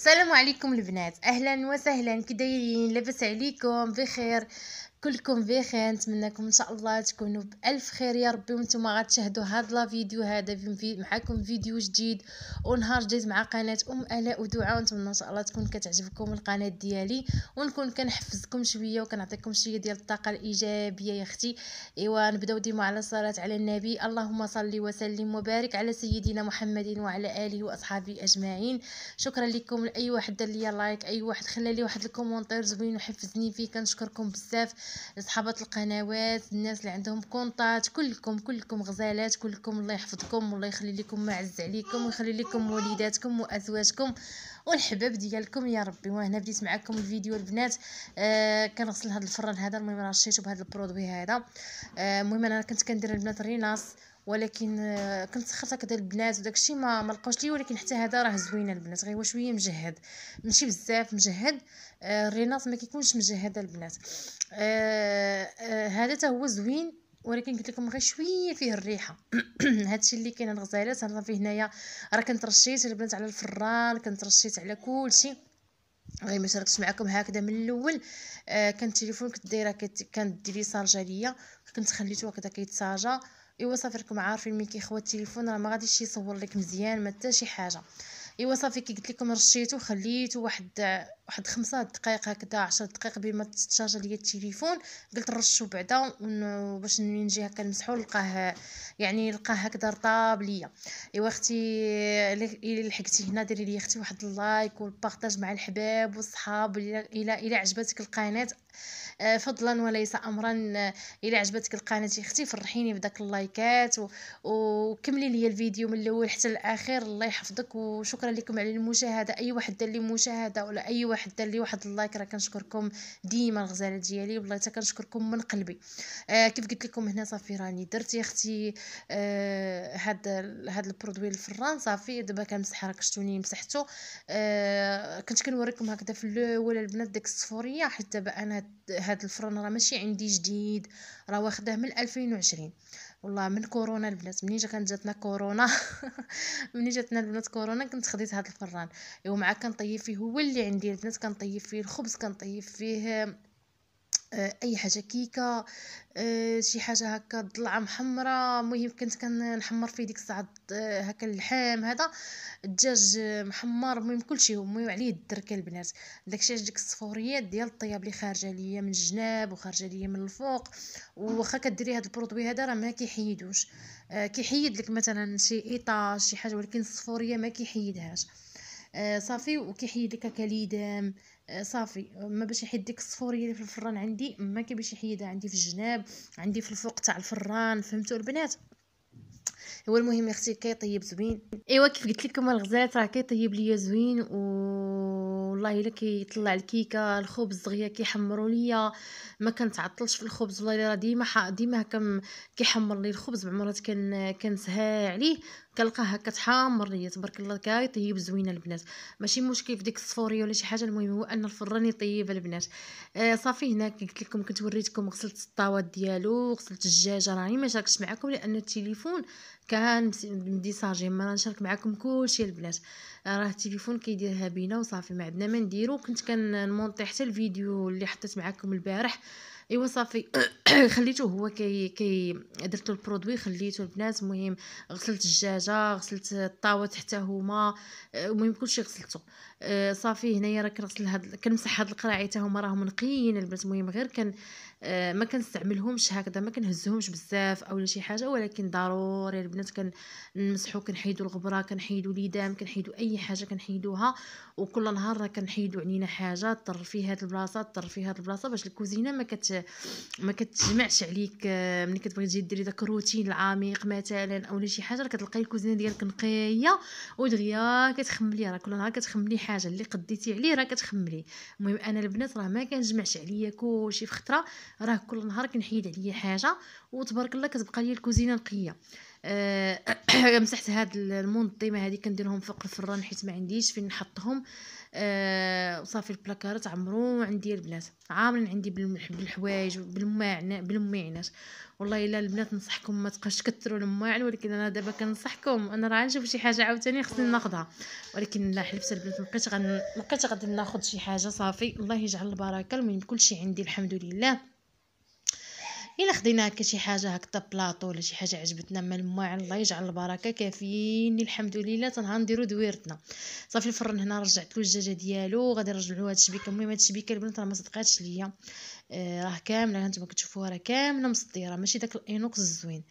السلام عليكم البنات اهلا وسهلا كي دايرين لاباس عليكم بخير كلكم بخير نتمنىكم ان شاء الله تكونوا بالف خير يا ربي وانتم غتشاهدوا هاد لا فيديو هذا في معكم فيديو جديد ونهار جديد مع قناه ام الاء ودعاء ونتمنى ان شاء الله تكون كتعجبكم القناه ديالي ونكون كنحفزكم شويه وكنعطيكم شويه ديال الطاقه الايجابيه يا اختي ايوا نبداو ديما على الصلاه على النبي اللهم صل وسلم وبارك على سيدنا محمد وعلى اله واصحابه اجمعين شكرا لكم لاي واحد دار لي لايك اي واحد خلى لي واحد الكومونتير زوين وحفزني فيه كنشكركم بزاف صحابات القنوات الناس اللي عندهم كونطات كلكم كلكم غزالات كلكم الله يحفظكم والله يخلي لكم معز عليكم ويخلي لكم وليداتكم وازواجكم والحباب ديالكم يا ربي وهنا بديت معكم الفيديو البنات آه كنغسل هذا الفران هذا المهم راه شريته بهذا البرودوي هذا آه، المهم آه انا كنت كندير البنات ريناس ولكن آه، كنت سخرت هكذا البنات وداكشي ما ما لقاوش لي ولكن حتى هذا راه زوينه البنات غير هو شويه مجهد ماشي بزاف مجهد آه، الريناط ما كيكونش مجهد البنات آه، هذا حتى هو زوين ولكن قلت لكم غير شويه فيه الريحه هادشي اللي كاين الغزالات هضرنا فيه هنايا راه كنت رشيت البنات على الفران كنت رشيت على كلشي غير ما شاركتش معكم هكذا من الاول آه كان التليفون كنت دايره كانت ديري سارجه ليا كنت خليته هكذا كيتساجا ايوا صافي راكم عارفين ملي كيخوى التليفون راه ما غاديش يصور لك مزيان ما حتى شي حاجه ايوا صافي كي قلت لكم رشيتو خليته واحد واحد خمسة دقائق هكذا عشر دقائق بما ما تتشارج ليا التليفون قلت نرشو بعدا باش نجي هكا نمسحو نلقاه يعني نلقاه هكذا رطاب ليا ايوا اختي الى لحقتي هنا ديري لي اختي واحد اللايك والبارطاج مع الحباب والصحاب الى الى عجبتك القناه آه، فضلا وليس امرا آه، الى عجبتك القناه اختي فرحيني بداك اللايكات وكملي ليا الفيديو من الاول حتى الاخير الله يحفظك وشكرا لكم على المشاهده اي واحد دار لي مشاهده ولا اي واحد دار لي واحد اللايك راه كنشكركم ديما الغزاله ديالي والله حتى كنشكركم من قلبي آه كيف قلت لكم هنا صافي راني درت يا اختي آه هاد البرودوي الفران صافي دابا كنمسح راه كشتوني مسحته آه كنت كنوريكم هكذا في الاول البنات ديك الصفوريه حيت دابا انا هاد الفران راه ماشي عندي جديد راه واخداه من 2020 والله من كورونا البنات منين جا كانت جاتنا كورونا منين جاتنا البنات كورونا كنت خديت هذا الفران ومع كنطيب فيه هو اللي عندي البنات كنطيب فيه الخبز كنطيب فيه اي حاجه كيكه آه، شي حاجه هكا ضلعه محمره المهم كنت كنحمر فيه ديك الساعه آه، هكا اللحم هذا الدجاج محمر المهم كلشي المهم عليه الدركه البنات داكشي ديك الصفوريات ديال الطياب اللي خارجه ليا من الجناب وخارجه ليا من الفوق وخا كديري هاد البرودوي هذا راه ما كيحيدوش آه، كيحيد لك مثلا شي ايطاج شي حاجه ولكن الصفوريه ما كيحيدهاش صافي وكيحيد لك كليدام صافي ما باش يحيد ديك الصفوريه اللي في الفران عندي ما كيبغيش يحيدها عندي في الجناب عندي في الفوق تاع الفران فهمتوا البنات هو المهم يا اختي كيطيب زوين ايوا كيف قلت لكم الغزالات راه كيطيب ليا زوين و والله الا كيطلع الكيكه الخبز دغيا كيحمروا ليا ما كنتعطلش في الخبز والله الا راه ديما ديما هكا كيحمر لي الخبز بعمرات كان كنسهى عليه كنلقاها كتحمر ليا تبارك الله كاي طيب زوينه البنات ماشي مشكل في ديك الصفوريه ولا شي حاجه المهم هو ان الفران يطيب البنات آه صافي هنا قلت لكم كنت وريتكم غسلت الطاوات ديالو غسلت الدجاجه راني ما شاركتش معكم لان التليفون كان مديساجي ما نشارك معكم كلشي البنات آه، راه التليفون كيديرها بينا وصافي ما عندنا ما نديرو كنت كنمونطي حتى الفيديو اللي حطيت معكم البارح ايوا صافي خليته هو كي كي درت البرودوي خليته البنات المهم غسلت الدجاجه غسلت الطاوه حتى هما المهم كلشي غسلته آه صافي هنايا راه كنغسل هاد كنمسح هاد القراعي تا هما راهم نقيين البنات المهم غير كن آه ما كنستعملهمش هكذا ما كنهزهمش بزاف اولا شي حاجه ولكن ضروري البنات كنمسحو كنحيدو الغبره كنحيدو ليدام كنحيدو اي حاجه كنحيدوها وكل نهار راه كنحيدو علينا حاجه طر في هاد البلاصه طر في هاد البلاصه باش الكوزينه ما كت ما كتجمعش عليك آه، ملي كتبغي تجي ديري داك الروتين العميق مثلا اولا شي حاجه راه كتلقاي الكوزينه ديالك نقيه ودغيا كتخملي راه كل نهار كتخملي الحاجه اللي قديتي عليه راه كتخملي المهم انا البنات راه ما كنجمعش عليا كلشي في خطره راه كل نهار كنحيد عليا حاجه وتبارك الله كتبقى لي الكوزينه نقيه آه، مسحت هاد المنظمه هذه كنديرهم فوق الفران حيت ما عنديش فين نحطهم آه، صافي البلاكارات عمرو عندي البنات عامرين عندي بالحوايج بالماعن بالماعنات والله الا البنات نصحكم ما تبقاش كثروا الماعن ولكن انا دابا كنصحكم انا راه نشوف شي حاجه عاوتاني خصني ناخذها ولكن لا حلفت البنات ما بقيتش غن... ما بقيتش غادي ناخذ شي حاجه صافي الله يجعل البركه المهم كلشي عندي الحمد لله الا خدينا هكا شي حاجه هكا بلاطو ولا شي حاجه عجبتنا ما الماء الله يجعل البركه كافيين الحمد لله تنها نديرو دويرتنا صافي الفرن هنا رجعت له الدجاجه ديالو غادي نرجعوا هاد الشبيكه المهم هاد الشبيكه البنات راه ما صدقاتش ليا آه، راه كامله هانتوما كتشوفوها راه كامله مصديره ماشي داك الاينوكس الزوين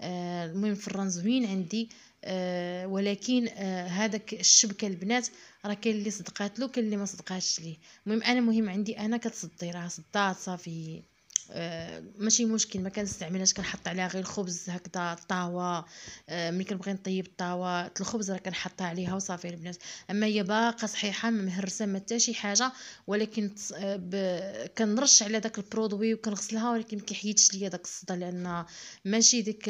آه، المهم الفران زوين عندي آه ولكن آه هذاك الشبكه البنات راه كاين اللي صدقات له كاين اللي ما صدقاتش ليه المهم انا مهم عندي انا كتصدي راه صدات صافي آه ماشي مشكل ما كنستعملهاش كنحط عليها غير الخبز هكذا الطاوه آه ملي كنبغي نطيب الطاوه الخبز راه كنحطها عليها وصافي البنات اما هي باقه صحيحه ما مهرسه ما حتى شي حاجه ولكن آه، ب... كنرش على داك البرودوي وكنغسلها ولكن كيحيدش ليا داك الصدى لان ماشي ديك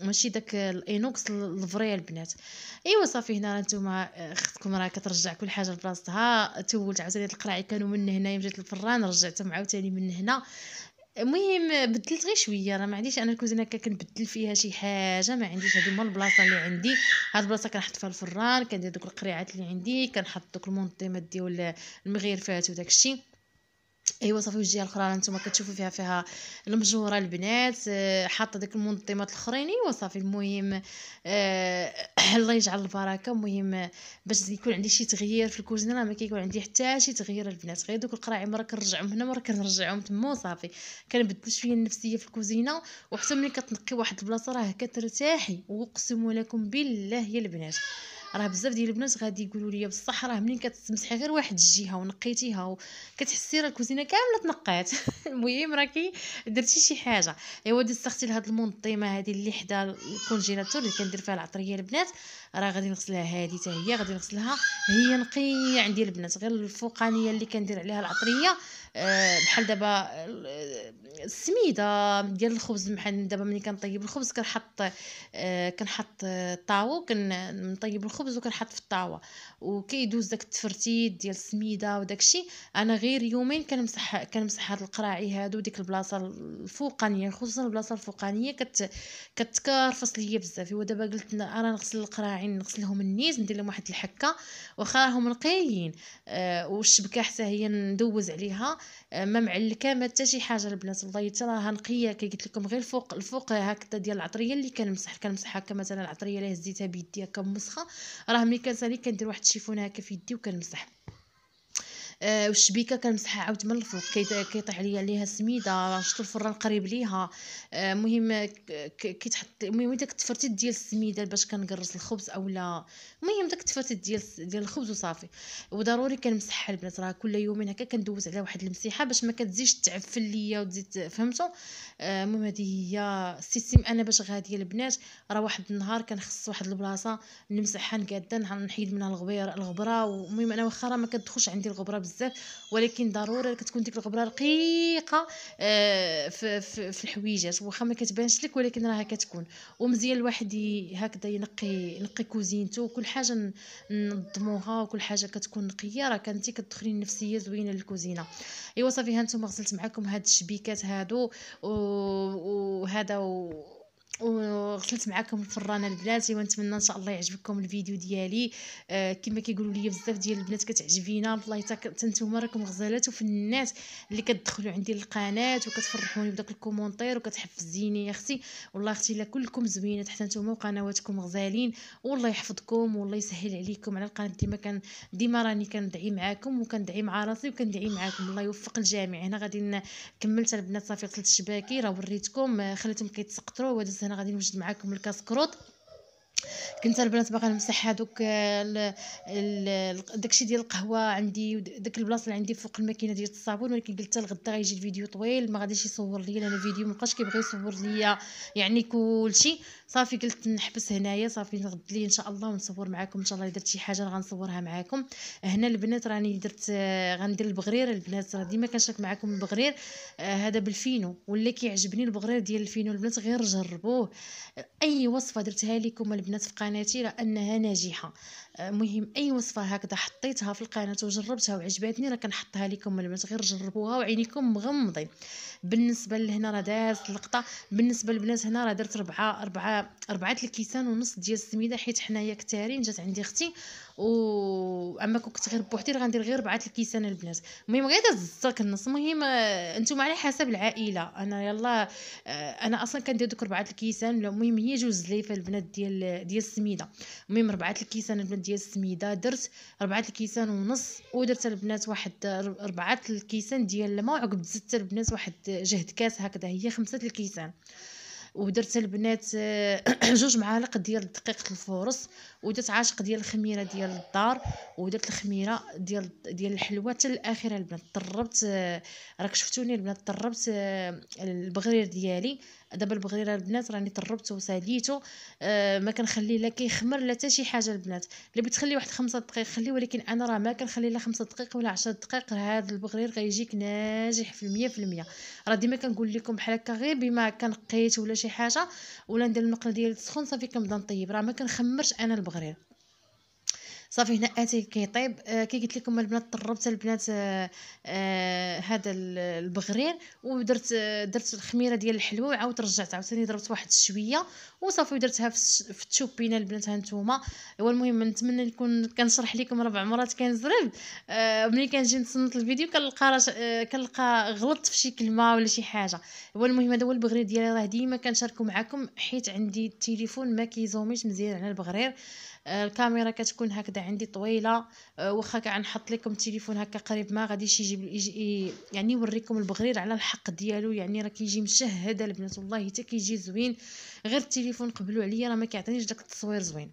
ماشي داك الاينوكس الفري البنات ايوا صافي هنا راه نتوما آه، اختكم راه كترجع كل حاجه لبلاصتها تولت عاوتاني القراعي كانوا من هنا مشيت للفران رجعتهم عاوتاني من هنا المهم بدلت غير شويه راه ما عنديش انا الكوزينه هكا كنبدل فيها شي حاجه ما عنديش هذه هما البلاصه اللي عندي هاد البلاصه كنحط فيها الفران كندير دوك القريعات اللي عندي كنحط دوك المونطيمات ديال المغيرفات وداك الشيء ايوا صافي والجهه الاخرى نتوما كتشوفوا فيها فيها المجوره البنات آه، حاطه داك المنظمات الاخرين ايوا صافي المهم أه الله يجعل البركه المهم باش يكون عندي شي تغيير في الكوزينه راه ما كيكون عندي حتى شي تغيير البنات غير دوك القراعي مره كنرجعهم هنا مره كنرجعهم تما وصافي كنبدل شويه النفسيه في الكوزينه وحتى ملي كتنقي واحد البلاصه راه كترتاحي واقسم لكم بالله يا البنات راه بزاف ديال البنات غادي يقولوا لي بصح راه منين كتمسحي غير واحد الجهه ونقيتيها كتحسي راه الكوزينه كامله تنقات المهم راكي درتي شي حاجه ايوا دسختي لهاد المنظمه هذه اللي حدا الكونجيلاتور اللي كندير فيها العطريه البنات راه غادي نغسلها هذه حتى هي غادي نغسلها هي نقيه عندي البنات غير الفوقانيه اللي كندير عليها العطريه آه، بحال دابا آه، السميده ديال الخبز بحال دابا ملي كنطيب الخبز كنحط آه، كنحط الطاو كنطيب الخبز الخبز وكنحط في الطاوه وكيدوز داك التفرتيت ديال السميده وداكشي انا غير يومين كنمسح كنمسح هاد القراعي هادو ديك البلاصه الفوقانيه خصوصا البلاصه الفوقانيه كت كتكرفص ليا بزاف هو دابا قلت انا نغسل القراعي نغسلهم النيز ندير لهم واحد الحكه واخا راهم نقيين أه والشبكه حتى هي ندوز عليها أه ما معلكه ما حتى شي حاجه البنات والله حتى راها نقيه كي قلت لكم غير الفوق الفوق هكذا ديال العطريه اللي كنمسح كنمسح هكا مثلا العطريه اللي هزيتها بيدي هكا مسخه راه ملي كنسالي كندير واحد الشيفون هكا في يدي وكنمسح آه والشبيكه كنمسحها عاود من الفوق كيطيح عليا عليها السميده شفت الفران قريب ليها المهم آه، كيتحط المهم داك التفرتيت ديال السميده باش كنقرص الخبز اولا المهم داك التفرتيت ديال ديال الخبز وصافي وضروري كنمسحها البنات راه كل يومين هكا كندوز عليها واحد المسيحه باش ما كتزيدش تعفن ليا وتزيد فهمتوا آه، المهم هذه هي السيستم انا باش غاديه البنات راه واحد النهار كنخص واحد البلاصه نمسحها نقاده نحيد منها الغبير الغبره المهم انا واخا ما كتدخلش عندي الغبره بزاف ولكن ضروري كتكون ديك الغبره رقيقه آه، في, في, في الحويجات واخا ما كتبانش لك ولكن راها كتكون ومزيان الواحد هكذا ينقي ينقي كوزينته وكل حاجه نظموها وكل حاجه كتكون نقيه راه كانتي كتدخلي النفسيه زوينه للكوزينه ايوا صافي ها نتوما غسلت معكم هاد الشبيكات هادو وهذا وغسلت معكم الفرانه البلاتي ونتمنى ان شاء الله يعجبكم الفيديو ديالي آه، كما كيقولوا لي بزاف ديال البنات كتعجبينا والله حتى نتوما راكم غزالات الناس اللي كتدخلوا عندي القناه وكتفرحوني بداك الكومونتير وكتحفزيني يا اختي والله اختي لكلكم كلكم زوينات حتى نتوما وقنواتكم غزالين والله يحفظكم والله يسهل عليكم على القناه ديما كان ديما راني كندعي معاكم وكندعي مع راسي وكندعي معاكم الله يوفق الجميع هنا غادي كملت البنات صافي غسلت الشباكي راه وريتكم آه، خليتهم كيتسقطروا وهذا هنا غادي نوجد معاكم الكاسكروط كنت البنات باغا نمسح هذوك آه، داكشي ديال القهوه عندي داك البلاصه اللي عندي فوق الماكينه ديال الصابون ولكن قلت الغدا غيجي الفيديو طويل ما غاديش يصور لي انا فيديو مابقاش كيبغي يصور لي يعني كلشي صافي قلت نحبس هنايا صافي نغد لي ان شاء الله ونصور معكم ان شاء الله درت شي حاجه غنصورها معكم هنا البنات راني درت آه، غندير البغرير البنات راه ديما كنشارك معكم البغرير آه، هذا بالفينو ولا كيعجبني البغرير ديال الفينو البنات غير جربوه اي وصفه درتها لكم البنات البنات في قناتي راه انها ناجحه آه، مهم اي وصفه هكذا حطيتها في القناه وجربتها وعجبتني راه كنحطها لكم البنات غير جربوها وعينيكم مغمضين بالنسبه لهنا راه دازت اللقطه بالنسبه للبنات هنا راه درت ربعه ربعه ربعه الكيسان ونص ديال السميده حيت حنايا كثارين جات عندي اختي و اما كنت غير بوحدي راه غندير غير ربعه الكيسان البنات المهم غير كتزرك النص المهم آه، انتم على حسب العائله انا يلا آه، انا اصلا كندير دوك ربعه الكيسان المهم هي جوج زليفه البنات ديال ديال السميده المهم ربعه الكيسان البنات ديال السميده درت ربعه الكيسان ونص ودرت البنات واحد ربعه الكيسان ديال الماء وعقب زدت البنات واحد جهد كاس هكذا هي خمسه الكيسان ودرت البنات آه، جوج معالق ديال دقيقه الفورص ودرت عاشق ديال الخميره ديال الدار ودرت الخميره ديال ديال الحلوه حتى الاخيره البنات طربت آه، راك شفتوني البنات طربت آه، البغرير ديالي دابا البغيره البنات راني طربته وساليته أه ما كنخليه لا كيخمر لا حتى شي حاجه البنات اللي بتخلي واحد خمسة دقائق خليه ولكن انا راه ما كنخلي لا خمسة دقائق ولا 10 دقائق هذا البغرير غيجيك ناجح في المية في المية راه ديما كنقول لكم بحال هكا غير بما كنقيت ولا شي حاجه ولا ندير المقله ديال السخون صافي كنبدا نطيب راه ما كنخمرش انا البغرير صافي هنا اتاي كيطيب آه، كي قلت لكم البنات طربت البنات آه، آه، هذا البغرير ودرت درت الخميره ديال الحلوه وعاود رجعت عاوتاني ضربت واحد شويه وصافي درتها في التشوبينه البنات هانتوما هو المهم نتمنى نكون كنشرح لكم ربع مرات كنزرب ملي كنجي نصنت الفيديو كنلقى كنلقى غلطت في شي كلمه ولا شي حاجه هو المهم هذا هو البغرير ديالي راه ديما كنشاركو معكم حيت عندي التليفون ما كيزوميش مزيان على البغرير آه، الكاميرا كتكون هكذا عندي طويله آه، واخا كنحط لكم التليفون هكا قريب ما غاديش يجيب يعني يوريكم البغرير على الحق ديالو يعني راه كيجي مشهد البنات والله حتى كيجي زوين غير التليفون قبلوا عليا راه ما كيعطينيش داك التصوير زوين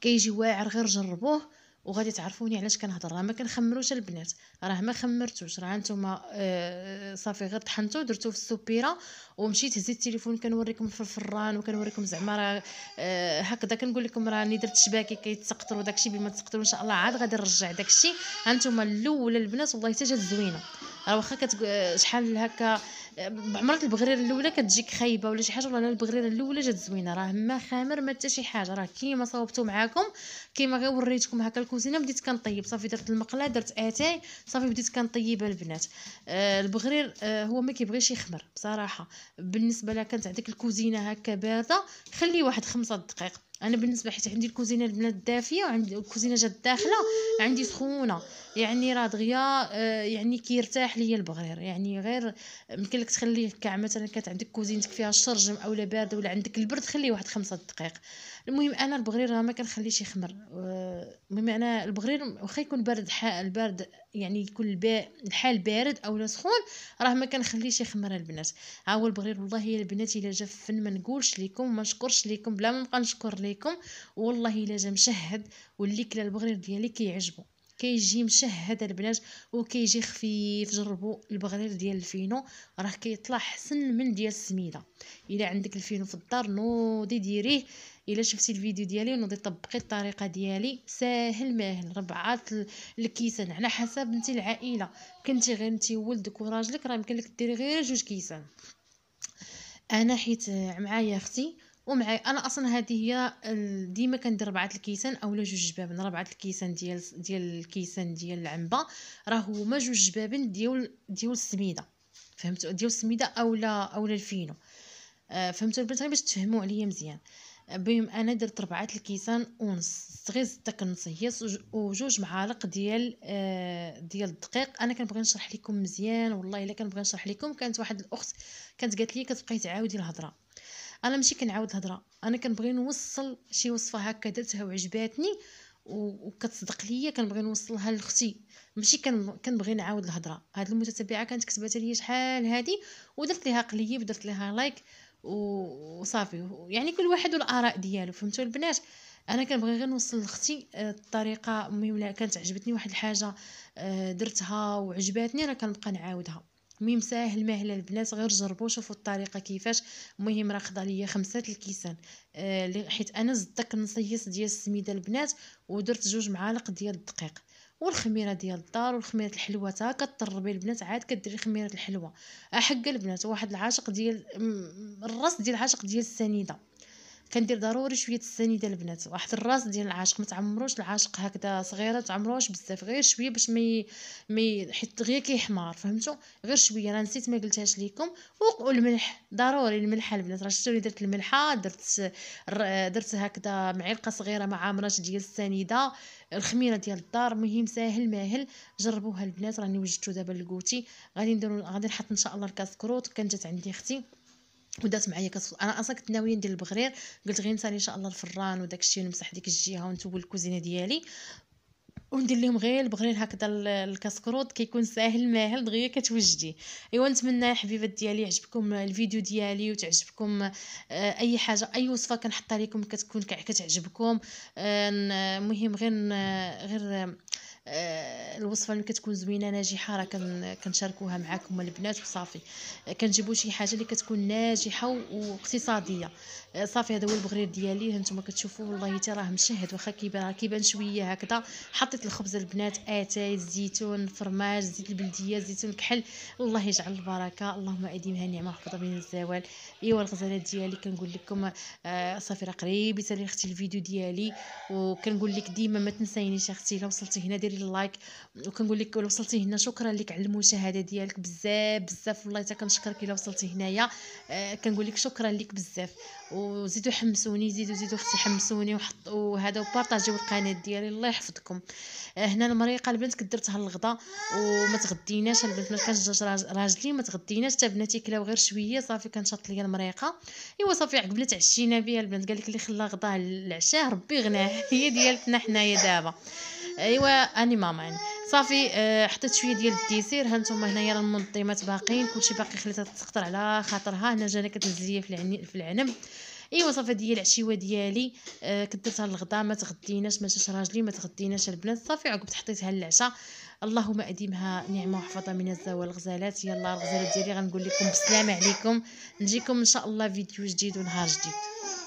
كيجي واعر غير جربوه وغادي تعرفوني علاش كنهضر راه ما كنخمروش البنات راه ما خمرتوش راه نتوما آه،, آه صافي غير طحنتو درتو في السوبيره ومشيت هزيت التليفون كنوريكم في الفران وكنوريكم زعما راه آه هكذا كنقول لكم راني درت شباكي كيتسقطروا داكشي بما تسقطروا ان شاء الله عاد غادي نرجع داكشي هانتوما الاول البنات والله حتى جات زوينه راه واخا كتقول آه، شحال هكا بعمرات البغريره الاولى كتجيك خايبه ولا شي حاجه ولا البغريره الاولى جات زوينه راه ما خامر ما حتى شي حاجه راه كيما صوبتو معاكم كيما وريتكم هكا الكوزينه بديت كنطيب صافي درت المقله درت اتاي صافي بديت كنطيب البنات آه البغرير آه هو ما كيبغيش يخمر بصراحه بالنسبه لك كانت عندك الكوزينه هكا بارده خلي واحد خمسة دقائق انا بالنسبه حيت عندي الكوزينه البنات دافيه وعندي الكوزينه جات داخله عندي سخونه يعني راه دغيا آه، يعني كيرتاح ليا البغرير يعني غير يمكن لك تخليه كاع مثلا كانت عندك كوزينتك فيها الشرجم اولا بارده ولا عندك البرد خليه واحد خمسة دقائق المهم انا البغرير راه ما كنخليش يخمر بمعنى البغرير واخا يكون برد حال البرد يعني يكون الحال بارد او سخون راه ما كنخليش يخمر البنات ها هو البغرير والله البنات الا جا فن ما نقولش لكم ما نشكرش لكم بلا ما نبقى نشكر لكم والله الا جا مشهد واللي كلا البغرير ديالي كيعجبو كيجي مشهد البنات وكيجي خفيف جربوا البغرير ديال الفينو راه كيطلع حسن من ديال السميده الا عندك الفينو في الدار نوضي ديريه الا شفتي الفيديو ديالي نوضي طبقي الطريقه ديالي ساهل ماهل ربعات الكيسان على حسب انت العائله كنتي غير انت ولدك وراجلك راه يمكن لك ديري غير جوج كيسان انا حيت معايا اختي ومعي انا اصلا هذه هي ديما كندير ربعه الكيسان اولا جوج جبابن ربعه الكيسان ديال ديال الكيسان ديال العنبه راه هما جوج جبابن ديال ديال السميده فهمتوا ديال السميده اولا اولا الفينو آه فهمتوا البنات باش تفهموا عليا مزيان بهم انا درت ربعه الكيسان ونص غير زدت داك النص هي وجوج معالق ديال آه، ديال الدقيق انا كنبغي نشرح لكم مزيان والله الا كنبغي نشرح لكم كانت واحد الاخت كانت قالت لي كتبقاي تعاودي الهضره انا ماشي كنعاود الهضره انا كنبغي نوصل شي وصفه هكا درتها وعجباتني وكتصدق ليا كنبغي نوصلها لاختي ماشي كنبغي نعاود الهضره هاد المتتبعه كانت كتبات ليا شحال هادي ودرت ليها قليب درت ليها لايك وصافي يعني كل واحد والاراء ديالو فهمتوا البنات انا كنبغي غير نوصل لاختي آه، الطريقه كانت عجبتني واحد الحاجه آه، درتها وعجباتني راه كنبقى نعاودها ميم ساهل ماهل البنات غير جربوا شوفوا الطريقه كيفاش المهم راه خدا ليا خمسه الكيسان آه حيت انا زدت النصيص ديال السميده البنات ودرت جوج معالق ديال الدقيق والخميره ديال الدار والخميره الحلوه تا كطربي البنات عاد كديري خميره الحلوه احق البنات واحد العاشق ديال الراس ديال العاشق ديال السنيده كندير ضروري شويه السنيده البنات واحد الراس ديال العاشق متعمروش العاشق هكذا صغيره تعمروش بزاف غير شويه باش مي مي حيت غير كيحمار فهمتوا غير شويه راه نسيت ما قلتهاش ليكم والملح ضروري الملح البنات راه شفتوني درت الملحه درت درت هكذا معلقه صغيره مع عامرات ديال السنيده الخميره ديال الدار مهم ساهل ماهل جربوها البنات راني وجدتو دابا لكوتي غادي نديرو غادي نحط ان شاء الله الكاسكروت كانت جات عندي اختي ودات معايا كتص... انا اصلا كنت ناويه ندير البغرير قلت غير نسالي ان شاء الله الفران وداك الشيء ونمسح ديك الجهه ونتول الكوزينه ديالي وندير لهم غير البغرير هكذا الكسكروط كيكون ساهل ماهل دغيا كتوجدي ايوا نتمنى الحبيبات ديالي يعجبكم الفيديو ديالي وتعجبكم آه، اي حاجه اي وصفه كنحطها لكم كتكون كتعجبكم المهم آه، غير غير آه، الوصفه اللي كتكون زوينه ناجحه راه كنشاركوها معكم البنات وصافي آه، كنجيبوا شي حاجه اللي كتكون ناجحه واقتصاديه آه، صافي هذا هو البغرير ديالي هانتوما كتشوفوه والله حتى راه مشهد واخا كيبان كيبان شويه هكذا حطيت الخبز البنات اتاي الزيتون الفرماج زيت البلديه زيتون الكحل الله يجعل البركه اللهم اديمها نعمه محفوظه من الزوال ايوا الغزالات ديالي كنقول لكم صافي راه قريب يسالي اختي الفيديو ديالي وكنقول لك ديما ما تنسينيش اختي لو وصلتي هنا دير ديري اللايك وكنقول لك الا وصلتي هنا شكرا لك على المشاهده ديالك بزاف بزاف والله حتى كنشكرك الا وصلتي هنايا آه كنقول لك شكرا لك بزاف وزيدوا حمسوني زيدوا زيدوا اختي حمسوني وحطوا هذا وبارطاجيو القناه ديالي الله يحفظكم آه هنا المريقه البنت كدرتها للغدا وما تغديناش البنات ما كانش راجلي ما تغديناش حتى بناتي كلاو غير شويه صافي كنشط ليا المريقه ايوا صافي عقبنا تعشينا بها البنات قال لك اللي خلى غدا العشاء ربي غناه هي ديالتنا حنايا دابا ايوا اني ماما صافي آه، حطيت شويه ديال الديسير ها نتوما هنايا المنظمات باقيين كلشي باقي خليتها تسقطر على خاطرها هنا جانا كتهز ليا في العنب ايوا صافي هي العشيوه ديالي آه كدرتها للغدا ما تغديناش ما جاش راجلي ما تغديناش البنات صافي عقبت حطيتها للعشاء اللهم اديمها نعمه وحفظه من الزوال الغزالات يلا الغزالات ديالي غنقول لكم بالسلامه عليكم نجيكم ان شاء الله فيديو جديد ونهار جديد